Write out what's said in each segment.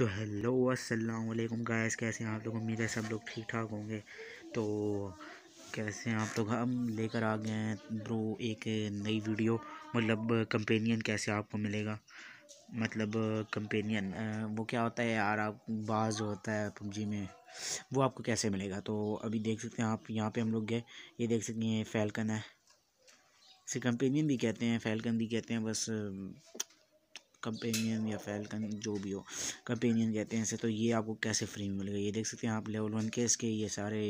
तो हेलो असलकुम गायस कैसे हैं आप लोग उम्मीद है सब लोग ठीक ठाक होंगे तो कैसे हैं आप लोग हम लेकर आ गए हैं ब्रो एक नई वीडियो मतलब कंपेनियन कैसे आपको मिलेगा मतलब कंपेनियन वो क्या होता है यार आप बाज होता है पबजी में वो आपको कैसे मिलेगा तो अभी देख सकते हैं आप यहाँ पे हम लोग गए ये देख सकते हैं फैलकन है इसे कंपेनियन भी कहते हैं फैलकन भी कहते हैं बस कंपेनियन या फैलकन जो भी हो कंपेनियन कहते हैं ऐसे तो ये आपको कैसे फ्री में मिलेगा ये देख सकते हैं आप लेवल वन के इसके ये सारे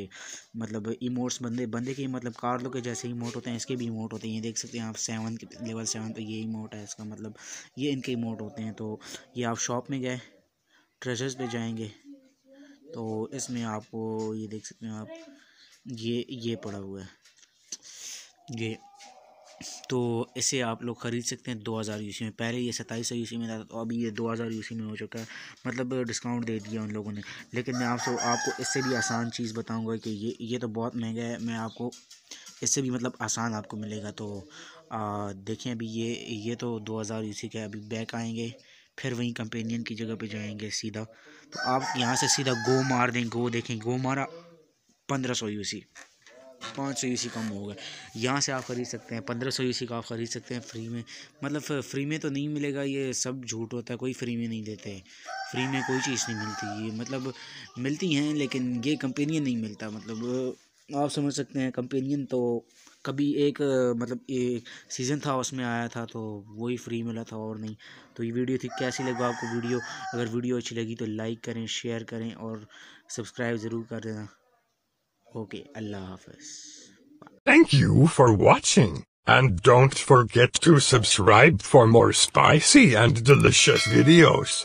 मतलब इमोट्स बंदे बंदे के मतलब कार्लो के जैसे इमोट होते हैं इसके भी इमोट होते हैं ये देख सकते हैं आप सेवन के लेवल सेवन तो ये इमोट है इसका मतलब ये इनके इमोट होते हैं तो ये आप शॉप में गए ट्रेजर्स पर जाएँगे तो इसमें आपको ये देख सकते हैं आप ये ये पड़ा हुआ है ये तो इसे आप लोग ख़रीद सकते हैं दो हज़ार यू में पहले ये सत्ताईस सौ यू में था तो अभी ये दो हज़ार यू में हो चुका है मतलब डिस्काउंट दे दिया उन लोगों ने लेकिन मैं आपसे आपको इससे भी आसान चीज़ बताऊँगा कि ये ये तो बहुत महंगा है मैं आपको इससे भी मतलब आसान आपको मिलेगा तो देखें अभी ये ये तो दो हज़ार यू का अभी बैक आएंगे फिर वहीं कंपेनियन की जगह पर जाएँगे सीधा तो आप यहाँ से सीधा गो मार दें गो देखें गो मारा पंद्रह सौ यू पाँच सौ यू कम हो गए यहाँ से आप ख़रीद सकते हैं पंद्रह सौ यू का आप ख़रीद सकते हैं फ्री में मतलब फ्री में तो नहीं मिलेगा ये सब झूठ होता है कोई फ्री में नहीं देते हैं फ्री में कोई चीज़ नहीं मिलती ये मतलब मिलती हैं लेकिन ये कंपेनियन नहीं मिलता मतलब आप समझ सकते हैं कंपेनियन तो कभी एक मतलब एक सीज़न था उसमें आया था तो वही फ्री मिला था और नहीं तो ये वीडियो थी कैसी लगा आपको वीडियो अगर वीडियो अच्छी लगी तो लाइक करें शेयर करें और सब्सक्राइब ज़रूर कर देना Okay, Allah Hafiz. Thank you for watching. And don't forget to subscribe for more spicy and delicious videos.